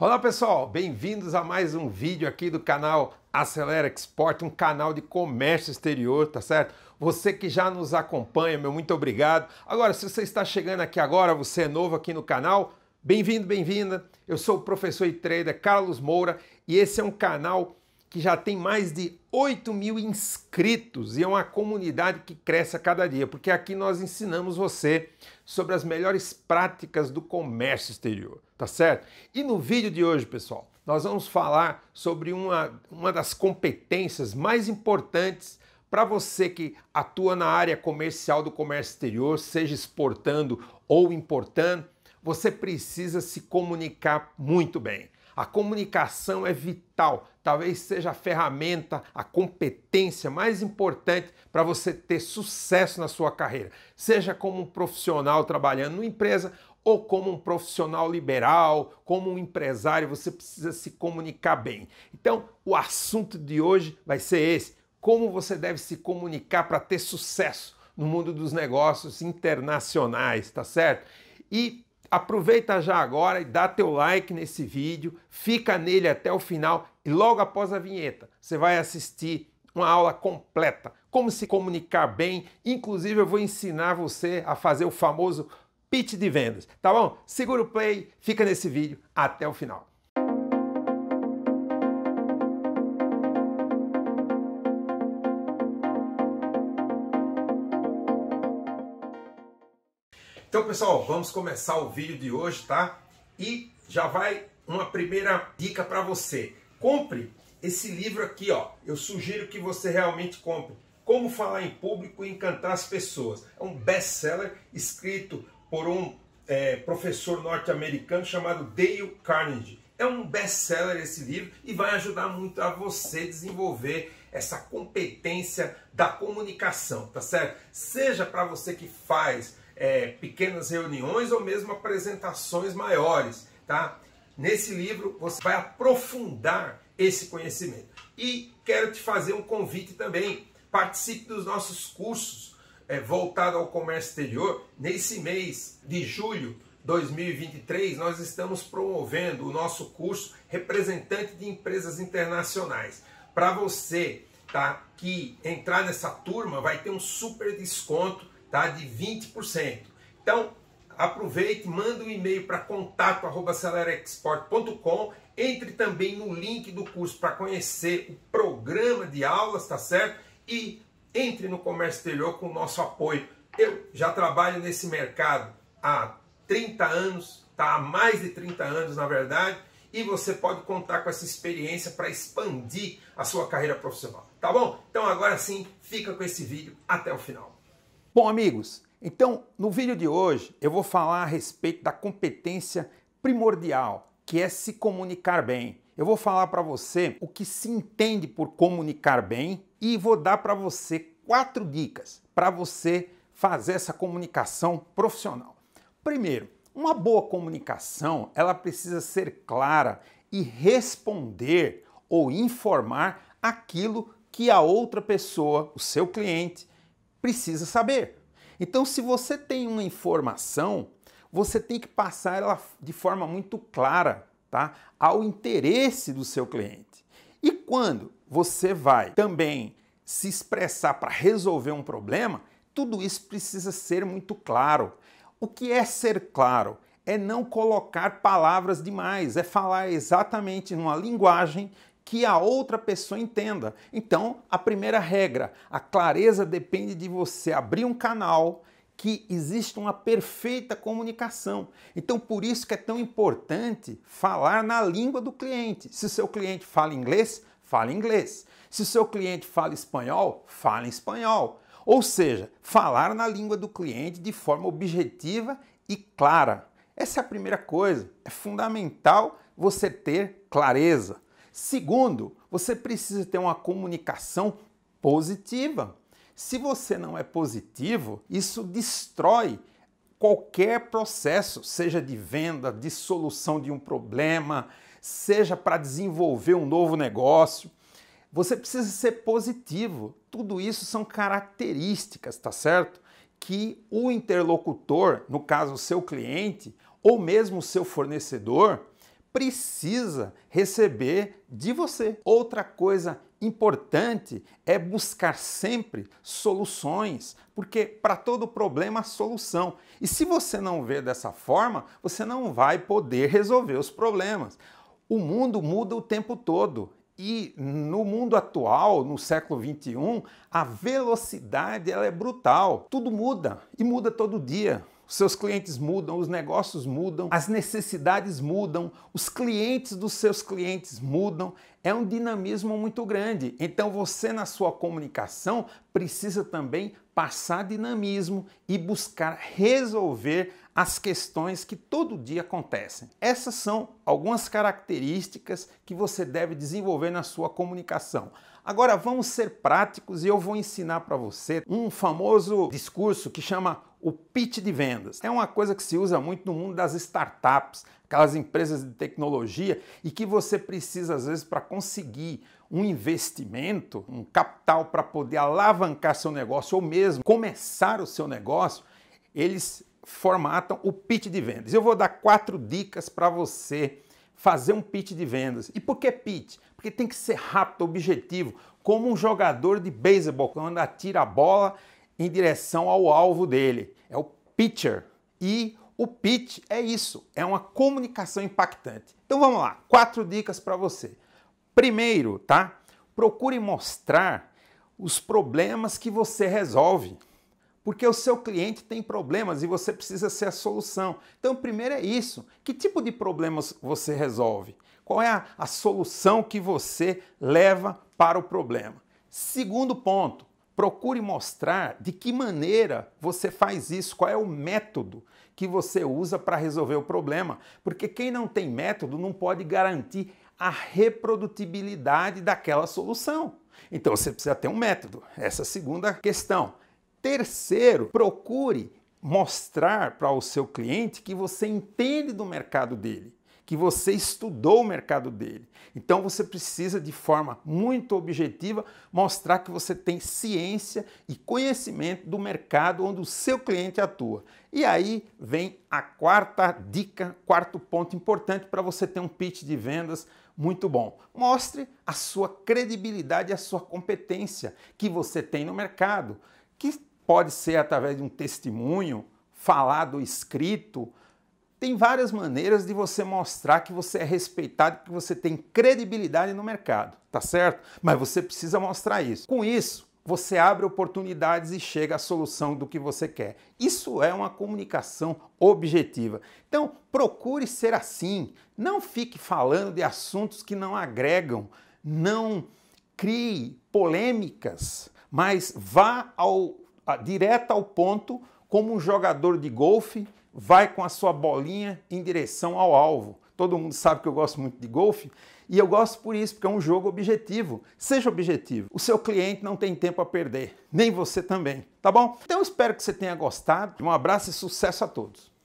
Olá pessoal, bem-vindos a mais um vídeo aqui do canal Acelera Export, um canal de comércio exterior, tá certo? Você que já nos acompanha, meu muito obrigado. Agora, se você está chegando aqui agora, você é novo aqui no canal, bem-vindo, bem-vinda. Eu sou o professor e trader Carlos Moura e esse é um canal que já tem mais de 8 mil inscritos e é uma comunidade que cresce a cada dia, porque aqui nós ensinamos você sobre as melhores práticas do comércio exterior, tá certo? E no vídeo de hoje, pessoal, nós vamos falar sobre uma, uma das competências mais importantes para você que atua na área comercial do comércio exterior, seja exportando ou importando, você precisa se comunicar muito bem. A comunicação é vital, talvez seja a ferramenta, a competência mais importante para você ter sucesso na sua carreira, seja como um profissional trabalhando numa empresa ou como um profissional liberal, como um empresário, você precisa se comunicar bem. Então, o assunto de hoje vai ser esse: como você deve se comunicar para ter sucesso no mundo dos negócios internacionais, tá certo? E Aproveita já agora e dá teu like nesse vídeo, fica nele até o final e logo após a vinheta você vai assistir uma aula completa, como se comunicar bem, inclusive eu vou ensinar você a fazer o famoso pitch de vendas, tá bom? Segura o play, fica nesse vídeo até o final. Então, pessoal, vamos começar o vídeo de hoje, tá? E já vai uma primeira dica para você. Compre esse livro aqui, ó. Eu sugiro que você realmente compre. Como falar em público e encantar as pessoas. É um best-seller escrito por um é, professor norte-americano chamado Dale Carnegie. É um best-seller esse livro e vai ajudar muito a você desenvolver essa competência da comunicação, tá certo? Seja para você que faz é, pequenas reuniões ou mesmo apresentações maiores, tá? Nesse livro você vai aprofundar esse conhecimento. E quero te fazer um convite também. Participe dos nossos cursos é, voltados ao comércio exterior. Nesse mês de julho de 2023, nós estamos promovendo o nosso curso Representante de Empresas Internacionais. Para você tá, que entrar nessa turma, vai ter um super desconto tá? de 20%. Então, aproveite, manda um e-mail para contato@celerexport.com, entre também no link do curso para conhecer o programa de aulas, tá certo? E entre no comércio exterior com o nosso apoio. Eu já trabalho nesse mercado há 30 anos, tá? Há mais de 30 anos, na verdade, e você pode contar com essa experiência para expandir a sua carreira profissional, tá bom? Então agora sim, fica com esse vídeo até o final. Bom, amigos, então no vídeo de hoje eu vou falar a respeito da competência primordial, que é se comunicar bem. Eu vou falar para você o que se entende por comunicar bem e vou dar para você quatro dicas para você fazer essa comunicação profissional. Primeiro, uma boa comunicação, ela precisa ser clara e responder ou informar aquilo que a outra pessoa, o seu cliente, precisa saber. Então, se você tem uma informação, você tem que passar ela de forma muito clara, tá? Ao interesse do seu cliente. E quando você vai também se expressar para resolver um problema, tudo isso precisa ser muito claro. O que é ser claro? É não colocar palavras demais, é falar exatamente numa linguagem que a outra pessoa entenda. Então, a primeira regra, a clareza depende de você abrir um canal que exista uma perfeita comunicação. Então, por isso que é tão importante falar na língua do cliente. Se o seu cliente fala inglês, fale inglês. Se o seu cliente fala espanhol, fale espanhol. Ou seja, falar na língua do cliente de forma objetiva e clara. Essa é a primeira coisa. É fundamental você ter clareza. Segundo, você precisa ter uma comunicação positiva. Se você não é positivo, isso destrói qualquer processo, seja de venda, de solução de um problema, seja para desenvolver um novo negócio. Você precisa ser positivo. Tudo isso são características, tá certo? Que o interlocutor, no caso o seu cliente, ou mesmo o seu fornecedor, precisa receber de você. Outra coisa importante é buscar sempre soluções, porque para todo problema há solução. E se você não vê dessa forma, você não vai poder resolver os problemas. O mundo muda o tempo todo. E no mundo atual, no século 21, a velocidade ela é brutal. Tudo muda e muda todo dia seus clientes mudam, os negócios mudam, as necessidades mudam, os clientes dos seus clientes mudam. É um dinamismo muito grande. Então você, na sua comunicação, precisa também passar dinamismo e buscar resolver as questões que todo dia acontecem. Essas são algumas características que você deve desenvolver na sua comunicação. Agora vamos ser práticos e eu vou ensinar para você um famoso discurso que chama o pitch de vendas. É uma coisa que se usa muito no mundo das startups, aquelas empresas de tecnologia e que você precisa às vezes para conseguir um investimento, um capital para poder alavancar seu negócio ou mesmo começar o seu negócio, eles formatam o pitch de vendas. Eu vou dar quatro dicas para você fazer um pitch de vendas. E por que pitch? Porque tem que ser rápido, objetivo, como um jogador de beisebol quando atira a bola em direção ao alvo dele. É o pitcher. E o pitch é isso, é uma comunicação impactante. Então vamos lá, quatro dicas para você. Primeiro, tá? Procure mostrar os problemas que você resolve. Porque o seu cliente tem problemas e você precisa ser a solução. Então, primeiro é isso. Que tipo de problemas você resolve? Qual é a, a solução que você leva para o problema? Segundo ponto, Procure mostrar de que maneira você faz isso, qual é o método que você usa para resolver o problema. Porque quem não tem método não pode garantir a reprodutibilidade daquela solução. Então você precisa ter um método. Essa é a segunda questão. Terceiro, procure mostrar para o seu cliente que você entende do mercado dele que você estudou o mercado dele. Então você precisa, de forma muito objetiva, mostrar que você tem ciência e conhecimento do mercado onde o seu cliente atua. E aí vem a quarta dica, quarto ponto importante para você ter um pitch de vendas muito bom. Mostre a sua credibilidade, a sua competência que você tem no mercado, que pode ser através de um testemunho falado, escrito, tem várias maneiras de você mostrar que você é respeitado, que você tem credibilidade no mercado, tá certo? Mas você precisa mostrar isso. Com isso, você abre oportunidades e chega à solução do que você quer. Isso é uma comunicação objetiva. Então, procure ser assim. Não fique falando de assuntos que não agregam, não crie polêmicas, mas vá ao, a, direto ao ponto como um jogador de golfe vai com a sua bolinha em direção ao alvo. Todo mundo sabe que eu gosto muito de golfe e eu gosto por isso, porque é um jogo objetivo. Seja objetivo. O seu cliente não tem tempo a perder, nem você também, tá bom? Então espero que você tenha gostado. Um abraço e sucesso a todos.